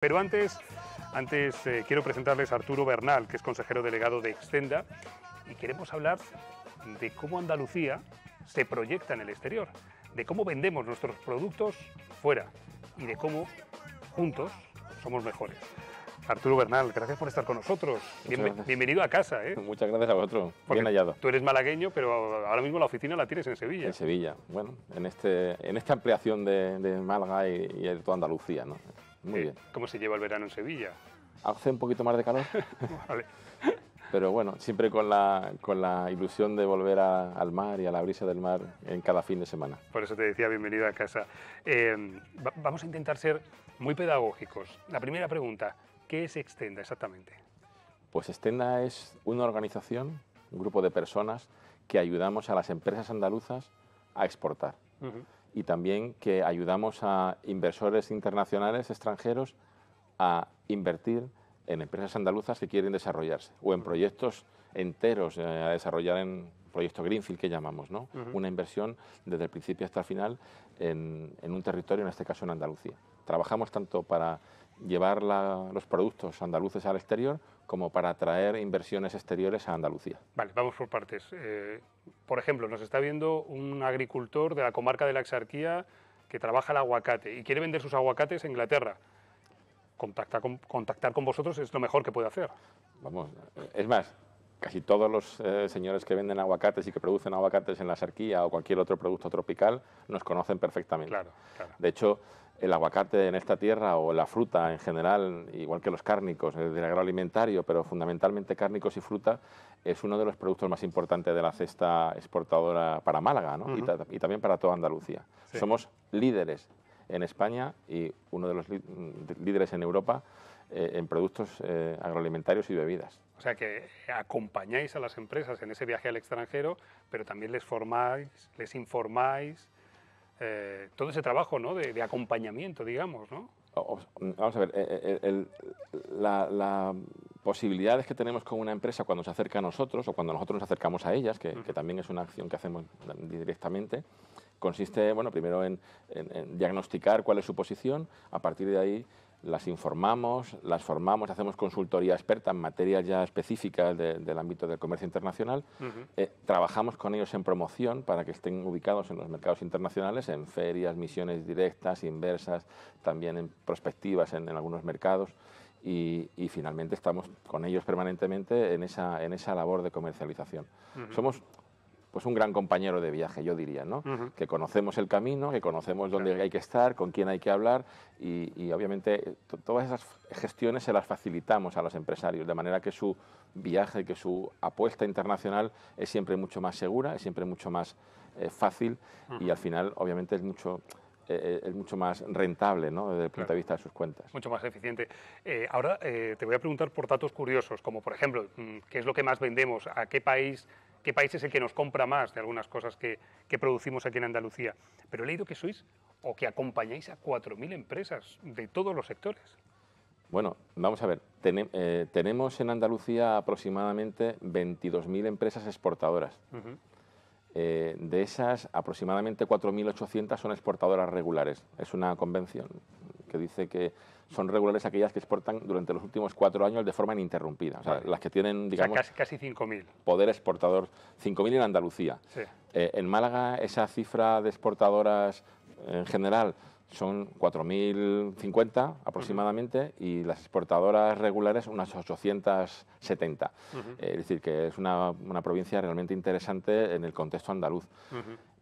Pero antes, antes eh, quiero presentarles a Arturo Bernal, que es consejero delegado de Extenda, y queremos hablar de cómo Andalucía se proyecta en el exterior, de cómo vendemos nuestros productos fuera y de cómo juntos somos mejores. Arturo Bernal, gracias por estar con nosotros. bienvenido a casa. ¿eh? Muchas gracias a vosotros. Bien hallado. Tú eres malagueño, pero ahora mismo la oficina la tienes en Sevilla. En Sevilla, bueno, en, este, en esta ampliación de, Málaga y de toda Andalucía. ¿no? Muy bien. ¿Cómo se lleva el verano en Sevilla? Hace un poquito más de calor. vale. Pero bueno, siempre con la, con la ilusión de volver al mar y a la brisa del mar en cada fin de semana. Por eso te decía bienvenido a casa. Eh, vamos a intentar ser muy pedagógicos. La primera pregunta, ¿qué es Extenda exactamente? Pues Extenda es una organización, un grupo de personas que ayudamos a las empresas andaluzas a exportar y también que ayudamos a inversores internacionales extranjeros a invertir en empresas andaluzas que quieren desarrollarse o en proyectos enteros eh, a desarrollar en proyecto Greenfield que llamamos, ¿no? Una inversión desde el principio hasta el final en, un territorio, en este caso en Andalucía. Trabajamos tanto para llevar los productos andaluces al exterior como para atraer inversiones exteriores a Andalucía. Vale, vamos por partes. Eh, por ejemplo, nos está viendo un agricultor de la comarca de la Exarquía que trabaja el aguacate y quiere vender sus aguacates a Inglaterra. contactar con vosotros es lo mejor que puede hacer. Vamos, eh, es más, casi todos los eh, señores que venden aguacates y que producen aguacates en la sarquía o cualquier otro producto tropical nos conocen perfectamente. De hecho, el aguacate en esta tierra o la fruta en general, igual que los cárnicos, del agroalimentario, pero fundamentalmente cárnicos y fruta, es uno de los productos más importantes de la cesta exportadora para Málaga ¿no? y, también para toda Andalucía. Somos líderes en España y uno de los líderes en Europa eh, en productos eh, agroalimentarios y bebidas. O sea que acompañáis a las empresas en ese viaje al extranjero, pero también les formáis, les informáis, eh, todo ese trabajo ¿no? de, acompañamiento, digamos, ¿no? Vamos a ver, las la, posibilidades que tenemos con una empresa cuando se acerca a nosotros o cuando nosotros nos acercamos a ellas, que, que también es una acción que hacemos directamente, consiste, bueno, primero en, diagnosticar cuál es su posición, a partir de ahí las informamos, las formamos, hacemos consultoría experta en materias ya específicas del ámbito del comercio internacional, eh, trabajamos con ellos en promoción para que estén ubicados en los mercados internacionales, en ferias, misiones directas, inversas, también en prospectivas en, algunos mercados. Y, finalmente estamos con ellos permanentemente en esa, en esa labor de comercialización. Somos pues un gran compañero de viaje, yo diría, ¿no? Que conocemos el camino, que conocemos dónde hay que estar, con quién hay que hablar y, obviamente eh, todas esas gestiones se las facilitamos a los empresarios, de manera que su viaje, que su apuesta internacional es siempre mucho más segura, es siempre mucho más eh, fácil y al final obviamente es mucho eh, es mucho más rentable ¿no? desde el punto de vista de sus cuentas. Mucho más eficiente. ahora te voy a preguntar por datos curiosos, como por ejemplo, mm, ¿qué es lo que más vendemos? ¿A qué país qué país es el que nos compra más de algunas cosas que, producimos aquí en Andalucía, pero he leído que sois o que acompañáis a 4.000 empresas de todos los sectores. Bueno, vamos a ver, eh, tenemos en Andalucía aproximadamente 22.000 empresas exportadoras. Eh, de esas, aproximadamente 4.800 son exportadoras regulares. Es una convención que dice que son regulares aquellas que exportan durante los últimos cuatro años de forma ininterrumpida. O sea, las que tienen, digamos... casi, casi 5.000. Poder exportador. 5.000 en Andalucía. Eh, en Málaga, esa cifra de exportadoras eh, en general son 4.050 aproximadamente y las exportadoras regulares unas 870. Eh, es decir, que es una, provincia realmente interesante en el contexto andaluz.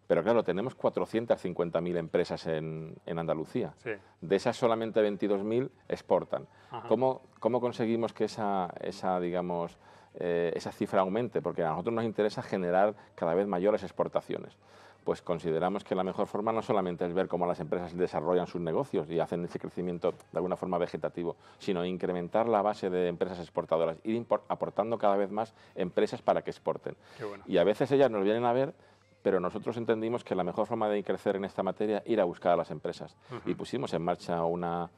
Pero claro, tenemos 450.000 empresas en, Andalucía. De esas solamente 22.000 exportan. ¿Cómo, conseguimos que esa, digamos, eh, esa cifra aumente? Porque a nosotros nos interesa generar cada vez mayores exportaciones. Pues consideramos que la mejor forma no solamente es ver cómo las empresas desarrollan sus negocios y hacen ese crecimiento de alguna forma vegetativo, sino incrementar la base de empresas exportadoras, ir aportando cada vez más empresas para que exporten. Y a veces ellas nos vienen a ver pero nosotros entendimos que la mejor forma de crecer en esta materia era ir a buscar a las empresas y pusimos en marcha una,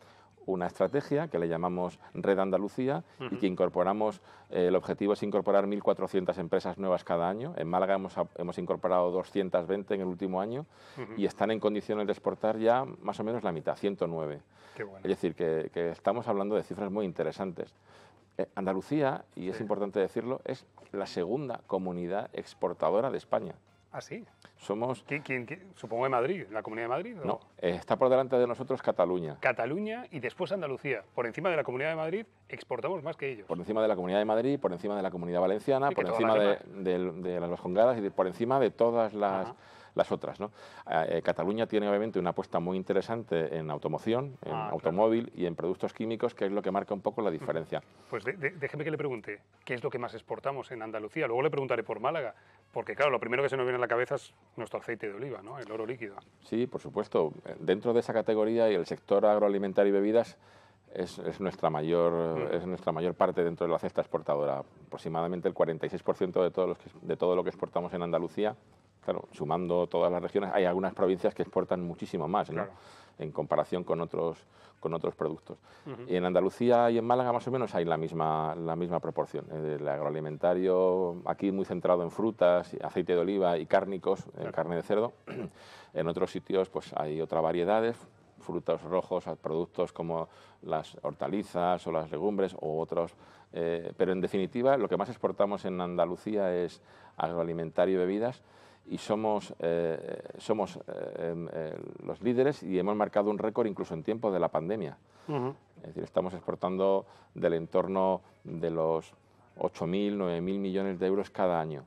estrategia que le llamamos Red Andalucía y que incorporamos, eh, el objetivo es incorporar 1.400 empresas nuevas cada año. En Málaga hemos, incorporado 220 en el último año y están en condiciones de exportar ya más o menos la mitad, 109. Qué Es decir, que, estamos hablando de cifras muy interesantes. Eh, Andalucía, y es importante decirlo, es la segunda comunidad exportadora de España. Ah, sí. Somos. ¿Quién, Supongo de Madrid, la Comunidad de Madrid. No, eh, está por delante de nosotros Cataluña. Cataluña y después Andalucía. Por encima de la Comunidad de Madrid exportamos más que ellos. Por encima de la Comunidad de Madrid, por encima de la Comunidad Valenciana, por encima de, las jongadas y por encima de todas las las otras. ¿no? Ah, eh, Cataluña tiene obviamente una apuesta muy interesante en automoción, en ah, automóvil y en productos químicos, que es lo que marca un poco la diferencia. Pues déjeme que le pregunte, ¿qué es lo que más exportamos en Andalucía? Luego le preguntaré por Málaga, porque claro, lo primero que se nos viene a la cabeza es nuestro aceite de oliva, ¿no? el oro líquido. Sí, por supuesto. Dentro de esa categoría y el sector agroalimentario y bebidas, es, nuestra mayor, mm. es nuestra mayor parte dentro de la cesta exportadora. Aproximadamente el 46% de, todos los de todo lo que exportamos en Andalucía Claro, sumando todas las regiones, hay algunas provincias que exportan muchísimo más, ¿no? En comparación con otros, con otros productos. Y En Andalucía y en Málaga más o menos hay la misma, la misma proporción. El agroalimentario aquí muy centrado en frutas, aceite de oliva y cárnicos, en carne de cerdo. en otros sitios pues hay otras variedades, frutos rojos, productos como las hortalizas o las legumbres o otros. Eh, pero en definitiva lo que más exportamos en Andalucía es agroalimentario y bebidas y somos, eh, somos eh, em, eh, los líderes y hemos marcado un récord incluso en tiempo de la pandemia. Es decir, estamos exportando del entorno de los 8.000, 9.000 millones de euros cada año.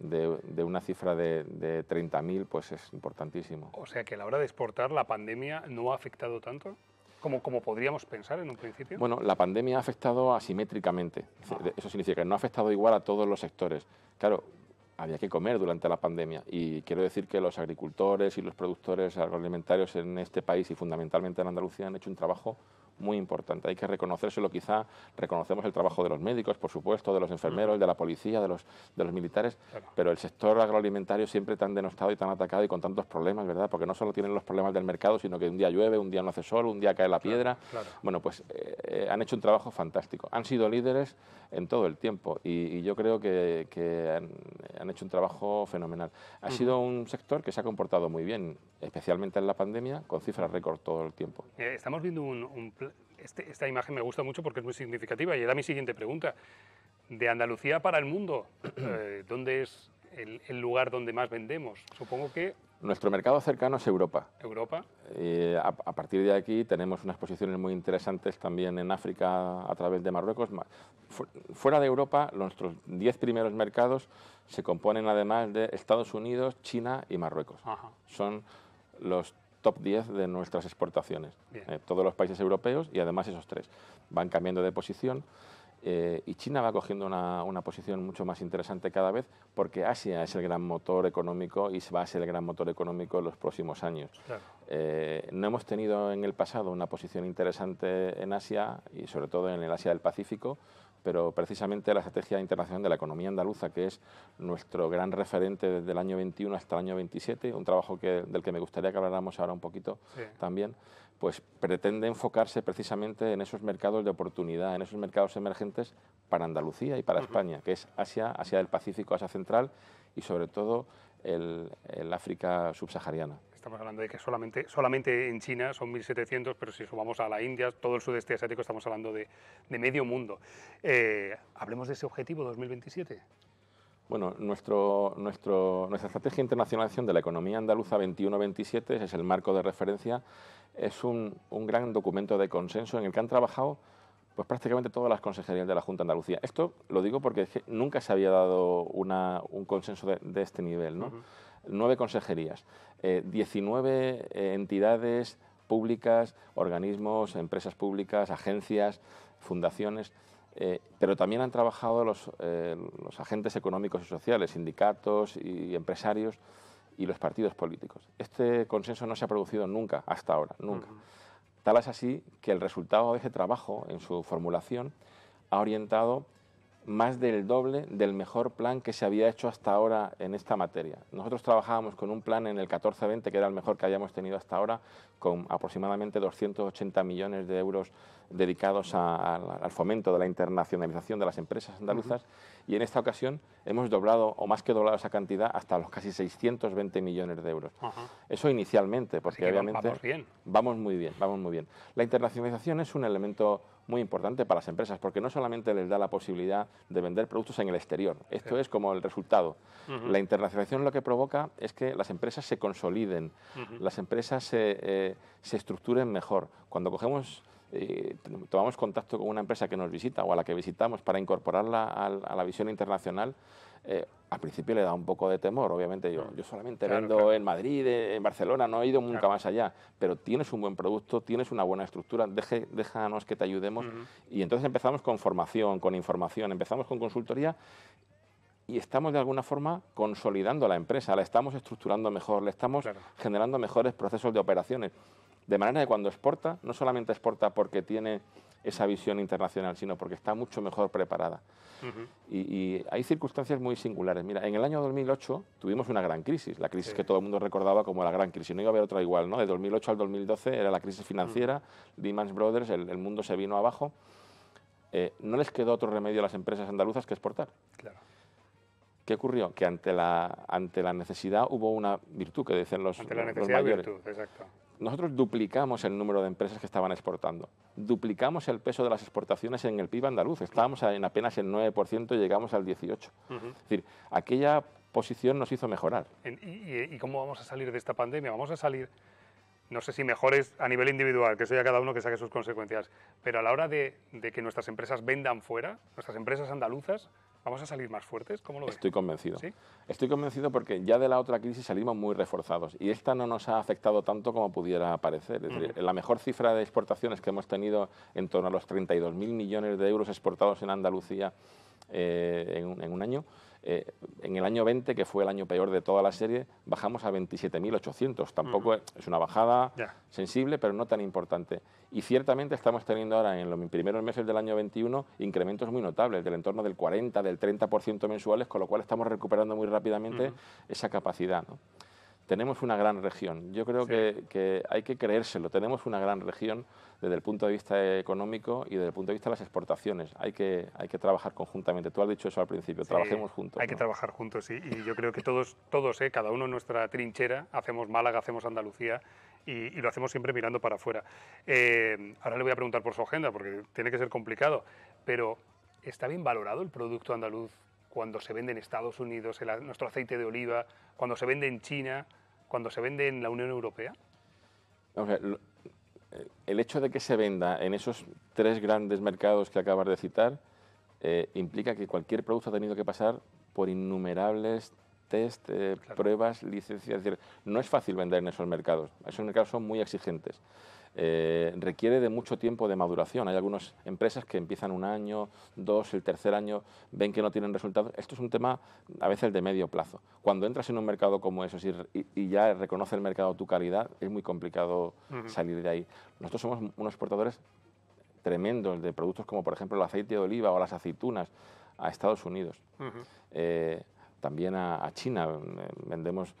de, una cifra de, 30.000, pues es importantísimo. O sea que a la hora de exportar, ¿la pandemia no ha afectado tanto? Como, como, podríamos pensar en un principio? Bueno, la pandemia ha afectado asimétricamente. Ah. Eso significa que no ha afectado igual a todos los sectores. Claro, había que comer durante la pandemia. Y quiero decir que los agricultores y los productores agroalimentarios en este país y fundamentalmente en Andalucía han hecho un trabajo muy importante. Hay que reconocérselo quizá, reconocemos el trabajo de los médicos, por supuesto, de los enfermeros, mm. de la policía, de los, de los militares, pero el sector agroalimentario siempre tan denostado y tan atacado y con tantos problemas, ¿verdad? Porque no solo tienen los problemas del mercado, sino que un día llueve, un día no hace sol, un día cae la piedra. Bueno, pues eh, eh, han hecho un trabajo fantástico. Han sido líderes en todo el tiempo y, yo creo que, han, hecho un trabajo fenomenal. Ha sido un sector que se ha comportado muy bien, especialmente en la pandemia, con cifras récord todo el tiempo. Eh, estamos viendo un este, esta imagen me gusta mucho porque es muy significativa y era mi siguiente pregunta. De Andalucía para el mundo, eh, ¿dónde es el, lugar donde más vendemos? Supongo que... Nuestro mercado cercano es Europa. Europa. Eh, a, partir de aquí tenemos unas posiciones muy interesantes también en África a través de Marruecos. Fuera de Europa, nuestros 10 primeros mercados se componen además de Estados Unidos, China y Marruecos. Son los top 10 de nuestras exportaciones. Eh, todos los países europeos y además esos tres van cambiando de posición. Eh, y China va cogiendo una, posición mucho más interesante cada vez porque Asia es el gran motor económico y va a ser el gran motor económico en los próximos años. Eh, no hemos tenido en el pasado una posición interesante en Asia y sobre todo en el Asia del Pacífico pero precisamente la Estrategia Internacional de la Economía Andaluza, que es nuestro gran referente desde el año 21 hasta el año 27, un trabajo que, del que me gustaría que habláramos ahora un poquito también, pues pretende enfocarse precisamente en esos mercados de oportunidad, en esos mercados emergentes para Andalucía y para España, que es Asia, Asia del Pacífico, Asia Central y sobre todo el África subsahariana estamos hablando de que solamente, solamente en China son 1.700, pero si sumamos a la India, todo el sudeste asiático, estamos hablando de, medio mundo. Eh, hablemos de ese objetivo 2027. Bueno, nuestro, nuestro, nuestra estrategia internacional internacionalización de la economía andaluza 21-27 es el marco de referencia. Es un, gran documento de consenso en el que han trabajado pues, prácticamente todas las consejerías de la Junta Andalucía. Esto lo digo porque nunca se había dado una, un consenso de, este nivel. ¿no? nueve consejerías, 19 eh, entidades públicas, organismos, empresas públicas, agencias, fundaciones, eh, pero también han trabajado eh, los, agentes económicos y sociales, sindicatos y empresarios y los partidos políticos. Este consenso no se ha producido nunca, hasta ahora, nunca. Tal es así que el resultado de ese trabajo en su formulación ha orientado más del doble del mejor plan que se había hecho hasta ahora en esta materia. Nosotros trabajábamos con un plan en el 14-20, que era el mejor que habíamos tenido hasta ahora, con aproximadamente 280 millones de euros dedicados al fomento de la internacionalización de las empresas andaluzas, y en esta ocasión hemos doblado o más que doblado esa cantidad hasta los casi 620 millones de euros. Eso inicialmente, porque obviamente vamos, vamos muy bien, vamos muy bien. La internacionalización es un elemento muy importante para las empresas, porque no solamente les da la posibilidad de vender productos en el exterior, esto es como el resultado. La internacionalización lo que provoca es que las empresas se consoliden, las empresas eh, se, estructuren mejor. Cuando cogemos eh, tomamos contacto con una empresa que nos visita o a la que visitamos para incorporarla a, la visión internacional, eh, al principio le da un poco de temor, obviamente yo, mm. yo solamente vendo en Madrid, en Barcelona, no he ido nunca más allá, pero tienes un buen producto, tienes una buena estructura, déjanos que te ayudemos y entonces empezamos con formación, con información, empezamos con consultoría y estamos de alguna forma consolidando la empresa, la estamos estructurando mejor, le estamos generando mejores procesos de operaciones, de manera que cuando exporta, no solamente exporta porque tiene esa visión internacional, sino porque está mucho mejor preparada. y, hay circunstancias muy singulares. Mira, en el año 2008 tuvimos una gran crisis, la crisis que todo el mundo recordaba como la gran crisis. No iba a haber otra igual, ¿no? De 2008 al 2012 era la crisis financiera, Lehman Brothers, el, mundo se vino abajo. Eh, no les quedó otro remedio a las empresas andaluzas que exportar. Claro. ¿Qué ocurrió? Que ante la, ante la necesidad hubo una virtud, que dicen los, ante la necesidad Virtud, exacto nosotros duplicamos el número de empresas que estaban exportando, duplicamos el peso de las exportaciones en el PIB andaluz, estábamos en apenas el 9% y llegamos al 18%. Es decir, aquella posición nos hizo mejorar. ¿Y, cómo vamos a salir de esta pandemia? Vamos a salir, no sé si mejores a nivel individual, que sea cada uno que saque sus consecuencias, pero a la hora de que nuestras empresas vendan fuera, nuestras empresas andaluzas, ¿Vamos a salir más fuertes? ¿Cómo lo ves? Estoy convencido. Estoy convencido porque ya de la otra crisis salimos muy reforzados y esta no nos ha afectado tanto como pudiera parecer. la mejor cifra de exportaciones que hemos tenido en torno a los 32.000 millones de euros exportados en Andalucía eh, en, en un año eh, en el año 20, que fue el año peor de toda la serie, bajamos a 27.800. Tampoco es una bajada sensible, pero no tan importante. Y ciertamente estamos teniendo ahora, en los primeros meses del año 21, incrementos muy notables, del entorno del 40, del 30% mensuales, con lo cual estamos recuperando muy rápidamente esa capacidad. ¿no? tenemos una gran región. Yo creo que, hay que creérselo. Tenemos una gran región desde el punto de vista económico y desde el punto de vista de las exportaciones. Hay que, hay que trabajar conjuntamente. Tú has dicho eso al principio, trabajemos juntos. Hay que trabajar juntos y, y, yo creo que todos, todos ¿eh? cada uno en nuestra trinchera, hacemos Málaga, hacemos Andalucía y, lo hacemos siempre mirando para afuera. Eh, ahora le voy a preguntar por su agenda porque tiene que ser complicado, pero ¿está bien valorado el producto andaluz cuando se vende en Estados Unidos, nuestro aceite de oliva, cuando se vende en China? cuando se vende en la Unión Europea? Eh, el hecho de que se venda en esos tres grandes mercados que acabas de citar eh, implica que cualquier producto ha tenido que pasar por innumerables test, eh, pruebas, licencias. Es decir, no es fácil vender en esos mercados. Esos mercados son muy exigentes. Eh, requiere de mucho tiempo de maduración. Hay algunas empresas que empiezan un año, dos, el tercer año, ven que no tienen resultados. Esto es un tema a veces de medio plazo. Cuando entras en un mercado como eso y, ya reconoce el mercado tu calidad, es muy complicado salir de ahí. Nosotros somos unos exportadores tremendos de productos como por ejemplo el aceite de oliva o las aceitunas a Estados Unidos. Eh, también a, a, China. Vendemos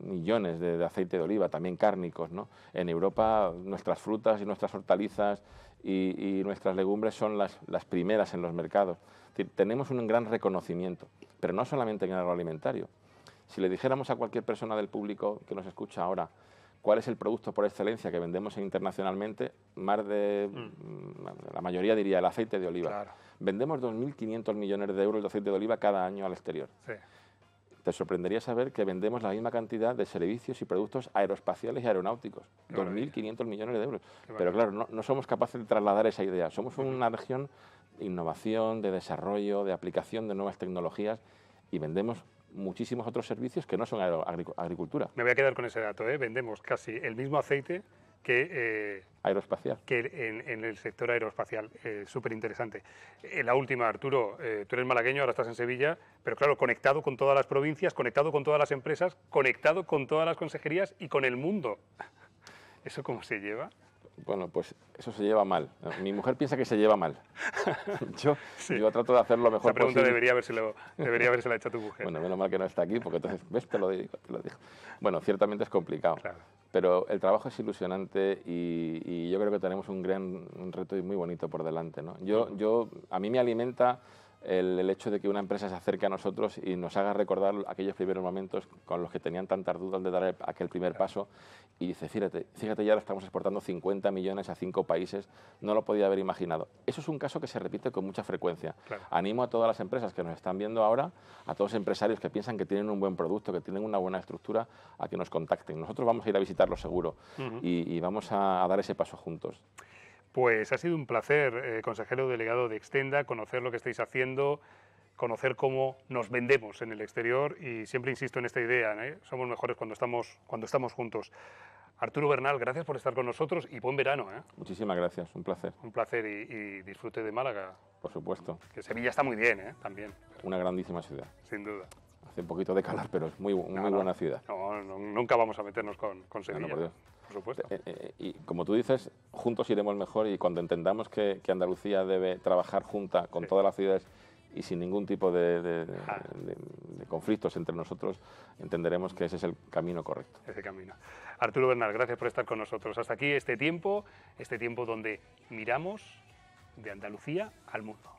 millones de, aceite de oliva, también cárnicos. ¿no? En Europa nuestras frutas y nuestras hortalizas y, nuestras legumbres son las, las, primeras en los mercados. tenemos un gran reconocimiento, pero no solamente en el agroalimentario. Si le dijéramos a cualquier persona del público que nos escucha ahora cuál es el producto por excelencia que vendemos internacionalmente, más de mm. la mayoría diría el aceite de oliva. Vendemos 2.500 millones de euros de aceite de oliva cada año al exterior. Sí te sorprendería saber que vendemos la misma cantidad de servicios y productos aeroespaciales y aeronáuticos, 2.500 millones de euros. Pero claro, no, somos capaces de trasladar esa idea. Somos una región de innovación, de desarrollo, de aplicación de nuevas tecnologías y vendemos muchísimos otros servicios que no son agricultura. Me voy a quedar con ese dato, ¿eh? vendemos casi el mismo aceite que... Eh, aeroespacial. Que en, el sector aeroespacial, eh, súper interesante. Eh, la última, Arturo, tú eres malagueño, ahora estás en Sevilla, pero claro, conectado con todas las provincias, conectado con todas las empresas, conectado con todas las consejerías y con el mundo. ¿Eso cómo se lleva? Bueno, pues eso se lleva mal. Mi mujer piensa que se lleva mal. Yo, yo trato de hacerlo lo mejor Esa pregunta debería haberse la hecho a tu mujer. Bueno, menos mal que no está aquí, porque entonces, ¿ves? Te lo digo. Te lo digo. Bueno, ciertamente es complicado. Claro. Pero el trabajo es ilusionante y, yo creo que tenemos un gran un reto y muy bonito por delante. ¿no? Yo, yo, a mí me alimenta el, hecho de que una empresa se acerque a nosotros y nos haga recordar aquellos primeros momentos con los que tenían tantas dudas de dar aquel primer paso y dice, fíjate, fíjate, ya estamos exportando 50 millones a cinco países, no lo podía haber imaginado. Eso es un caso que se repite con mucha frecuencia. Animo a todas las empresas que nos están viendo ahora, a todos los empresarios que piensan que tienen un buen producto, que tienen una buena estructura, a que nos contacten. Nosotros vamos a ir a visitarlo seguro y, vamos a dar ese paso juntos. Pues ha sido un placer, eh, consejero delegado de Extenda, conocer lo que estáis haciendo, conocer cómo nos vendemos en el exterior y siempre insisto en esta idea, ¿eh? somos mejores cuando estamos, cuando estamos juntos. Arturo Bernal, gracias por estar con nosotros y buen verano. ¿eh? Muchísimas gracias, un placer. Un placer y, disfrute de Málaga. Por supuesto. Que Sevilla está muy bien, también. Una grandísima ciudad. Sin duda. Hace un poquito de calor, pero es muy, muy buena ciudad. nunca vamos a meternos con, Sevilla. Por Dios por supuesto. Eh, eh, eh, y como tú dices, juntos iremos mejor y cuando entendamos que, Andalucía debe trabajar junta con todas las ciudades y sin ningún tipo ah. de, de, conflictos entre nosotros, entenderemos que ese es el camino correcto. Ese camino. Arturo Bernal, gracias por estar con nosotros. Hasta aquí este tiempo, este tiempo donde miramos de Andalucía al mundo.